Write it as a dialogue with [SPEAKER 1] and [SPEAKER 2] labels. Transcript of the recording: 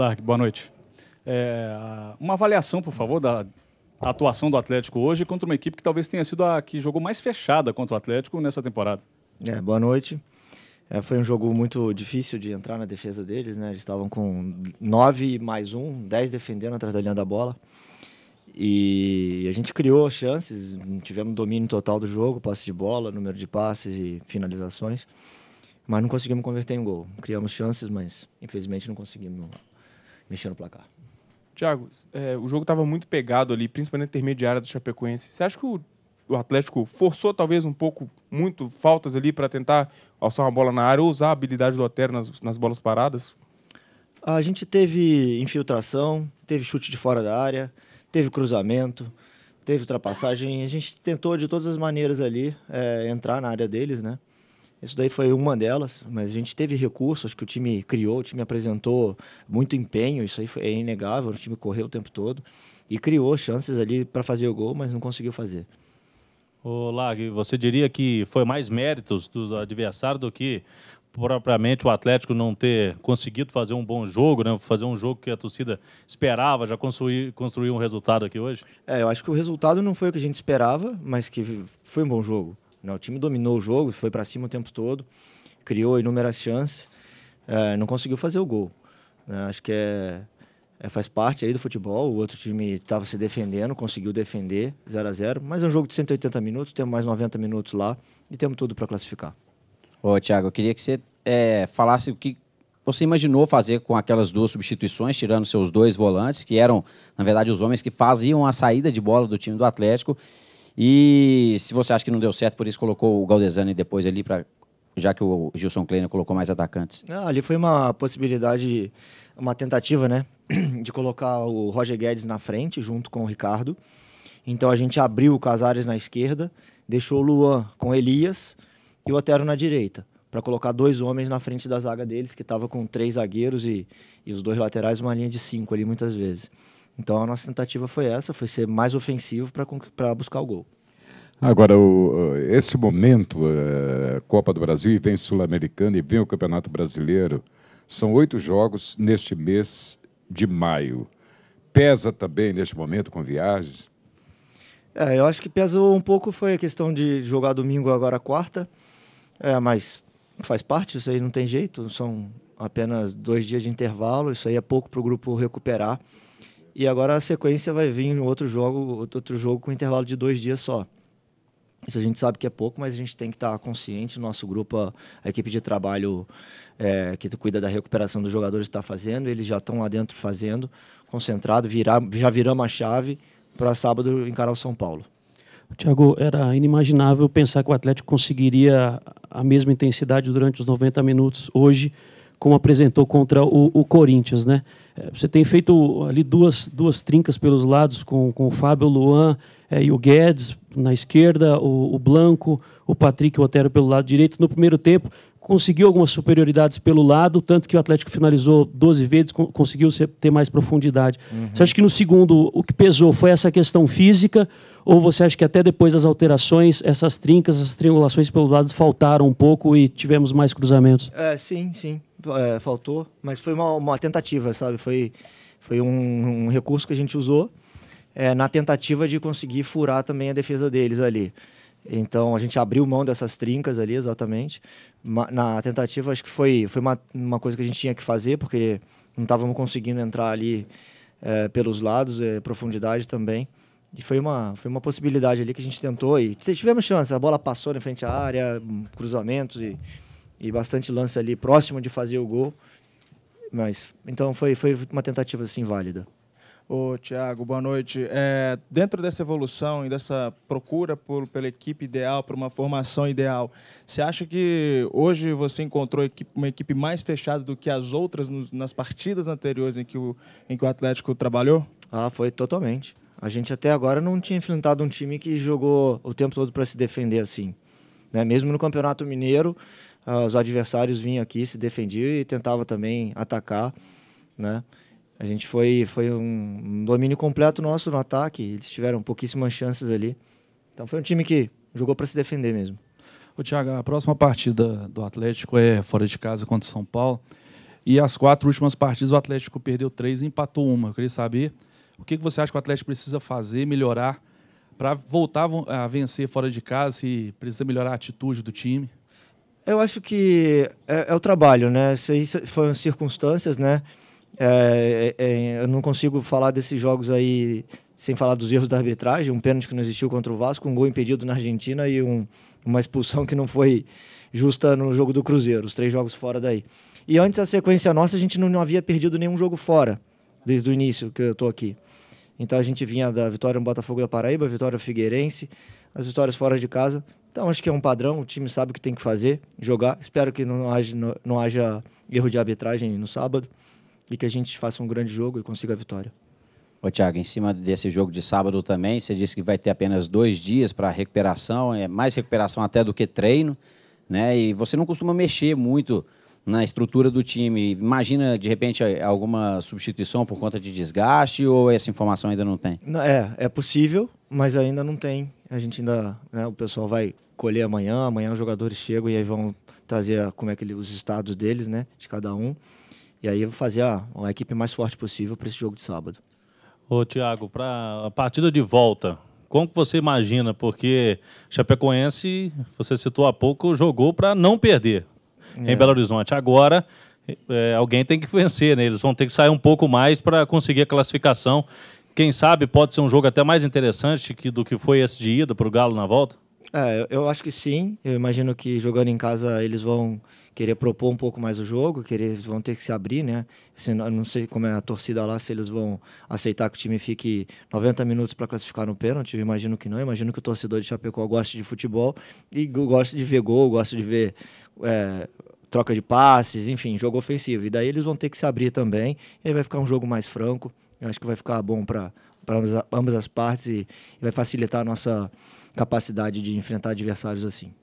[SPEAKER 1] Lark, boa noite. É, uma avaliação, por favor, da atuação do Atlético hoje contra uma equipe que talvez tenha sido a que jogou mais fechada contra o Atlético nessa temporada. É, boa noite. É, foi um jogo muito difícil de entrar na defesa deles, né? Eles estavam com 9 mais 1, 10 defendendo atrás da linha da bola. E a gente criou chances, tivemos domínio total do jogo, passe de bola, número de passes e finalizações. Mas não conseguimos converter em gol. Criamos chances, mas infelizmente não conseguimos mexer no placar. Tiago, é, o jogo estava muito pegado ali, principalmente na intermediária do Chapecoense. Você acha que o, o Atlético forçou talvez um pouco, muito, faltas ali para tentar alçar uma bola na área ou usar a habilidade do Otero nas, nas bolas paradas? A gente teve infiltração, teve chute de fora da área, teve cruzamento, teve ultrapassagem. A gente tentou de todas as maneiras ali é, entrar na área deles, né? Isso daí foi uma delas, mas a gente teve recursos acho que o time criou, o time apresentou muito empenho, isso aí foi, é inegável, o time correu o tempo todo e criou chances ali para fazer o gol, mas não conseguiu fazer. Ô Lag, você diria que foi mais méritos do adversário do que propriamente o Atlético não ter conseguido fazer um bom jogo, né? fazer um jogo que a torcida esperava, já construir, construir um resultado aqui hoje? É, eu acho que o resultado não foi o que a gente esperava, mas que foi um bom jogo. O time dominou o jogo, foi para cima o tempo todo, criou inúmeras chances, é, não conseguiu fazer o gol. Né? acho que é, é, faz parte aí do futebol. O outro time estava se defendendo, conseguiu defender 0 a 0 mas é um jogo de 180 minutos, temos mais 90 minutos lá e temos tudo para classificar. Ô, Thiago, eu queria que você eh, falasse o que você imaginou fazer com aquelas duas substituições, tirando seus dois volantes, que eram, na verdade, os homens que faziam a saída de bola do time do Atlético e se você acha que não deu certo, por isso colocou o Galdesani depois ali, pra, já que o Gilson Kleiner colocou mais atacantes. Ah, ali foi uma possibilidade, uma tentativa, né? De colocar o Roger Guedes na frente, junto com o Ricardo. Então a gente abriu o Casares na esquerda, deixou o Luan com Elias e o Otero na direita, para colocar dois homens na frente da zaga deles, que estava com três zagueiros e, e os dois laterais, uma linha de cinco ali muitas vezes. Então a nossa tentativa foi essa, foi ser mais ofensivo para buscar o gol. Agora, o, esse momento, é, Copa do Brasil, e vem Sul-Americana, e vem o Campeonato Brasileiro, são oito jogos neste mês de maio. Pesa também neste momento com viagens? É, eu acho que pesou um pouco foi a questão de jogar domingo agora quarta, é, mas faz parte, isso aí não tem jeito, são apenas dois dias de intervalo, isso aí é pouco para o grupo recuperar. E agora a sequência vai vir um outro jogo, outro jogo com intervalo de dois dias só. Isso a gente sabe que é pouco, mas a gente tem que estar tá consciente. O nosso grupo, a, equipe de trabalho é, que cuida da recuperação dos jogadores está fazendo, eles já estão lá dentro fazendo, concentrado, virar, já viramos a chave para sábado encarar o São Paulo. Tiago, era inimaginável pensar que o Atlético conseguiria a mesma intensidade durante os 90 minutos hoje como apresentou contra o, o Corinthians, né? É, você tem feito ali duas, duas trincas pelos lados com, com o Fábio, o Luan é, e o Guedes na esquerda, o, o Blanco, o Patrick e o Otero pelo lado direito. No primeiro tempo, conseguiu algumas superioridades pelo lado, tanto que o Atlético finalizou 12 vezes, conseguiu ter mais profundidade. Uhum. Você acha que no segundo o que pesou foi essa questão física? Ou você acha que até depois das alterações, essas trincas, essas triangulações pelo lado faltaram um pouco e tivemos mais cruzamentos? É, sim, sim é, faltou, mas foi uma, uma tentativa, sabe? Foi, foi um, um recurso que a gente usou é, na tentativa de conseguir furar também a defesa deles ali. Então a gente abriu mão dessas trincas ali, exatamente. Na tentativa, acho que foi, foi uma, uma coisa que a gente tinha que fazer, porque não estávamos conseguindo entrar ali é, pelos lados, é, profundidade também. E foi uma, foi uma possibilidade ali que a gente tentou e tivemos chance. A bola passou na frente à área, hum, cruzamentos e e bastante lance ali próximo de fazer o gol. Mas então foi, foi uma tentativa assim válida. Ô, Tiago, boa noite. É, dentro dessa evolução e dessa procura por, pela equipe ideal, por uma formação ideal, você acha que hoje você encontrou uma equipe mais fechada do que as outras nos, nas partidas anteriores em que, o, em que o Atlético trabalhou? Ah, foi totalmente. A gente até agora não tinha enfrentado um time que jogou o tempo todo para se defender assim. Né? Mesmo no Campeonato Mineiro, uh, os adversários vinham aqui, se defendiam e tentava também atacar, né? A gente foi, foi um domínio completo nosso no ataque, eles tiveram pouquíssimas chances ali. Então foi um time que jogou para se defender mesmo. Ô, Thiago, a próxima partida do Atlético é fora de casa contra o São Paulo. E as quatro últimas partidas o Atlético perdeu três e empatou uma. Eu queria saber o que você acha que o Atlético precisa fazer, melhorar, para voltar a vencer fora de casa, se precisa melhorar a atitude do time. Eu acho que é, é o trabalho, né? Isso foram circunstâncias, né? É, é, é, eu não consigo falar desses jogos aí sem falar dos erros da arbitragem, um pênalti que não existiu contra o Vasco, um gol impedido na Argentina e um, uma expulsão que não foi justa no jogo do Cruzeiro, os três jogos fora daí. E antes a sequência nossa, a gente não, não havia perdido nenhum jogo fora, desde o início que eu estou aqui. Então a gente vinha da vitória no Botafogo da Paraíba, vitória Figueirense, as vitórias fora de casa. Então acho que é um padrão, o time sabe o que tem que fazer, jogar. Espero que não haja, não, haja erro de arbitragem no sábado e que a gente faça um grande jogo e consiga a vitória. Ô, Thiago, em cima desse jogo de sábado também, você disse que vai ter apenas dois dias para recuperação, é mais recuperação até do que treino, né? E você não costuma mexer muito na estrutura do time? Imagina, de repente, alguma substituição por conta de desgaste ou essa informação ainda não tem? É, é possível, mas ainda não tem. A gente ainda, né, o pessoal vai colher amanhã, amanhã os jogadores chegam e aí vão trazer como é que ele, os estados deles, né, de cada um. E aí vou fazer a, a equipe mais forte possível para esse jogo de sábado. Ô, Thiago, para a partida de volta, como que você imagina? Porque Chapecoense, você citou há pouco, jogou para não perder é. em Belo Horizonte. Agora, é, alguém tem que vencer, né? Eles vão ter que sair um pouco mais para conseguir a classificação. Quem sabe pode ser um jogo até mais interessante que, do que foi esse de ida para o Galo na volta? É, eu acho que sim. Eu imagino que jogando em casa eles vão querer propor um pouco mais o jogo, querer vão ter que se abrir, né? não sei como é a torcida lá, se eles vão aceitar que o time fique 90 minutos para classificar no pênalti. Eu imagino que não. imagino que o torcedor de Chapecó gosta de futebol e gosta de ver gol, gosta de ver é, troca de passes, enfim, jogo ofensivo. E daí eles vão ter que se abrir também. E aí vai ficar um jogo mais franco. Eu acho que vai ficar bom para ambas, ambas as partes e, e vai facilitar a nossa capacidade de enfrentar adversários assim.